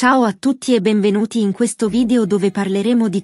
Ciao a tutti e benvenuti in questo video dove parleremo di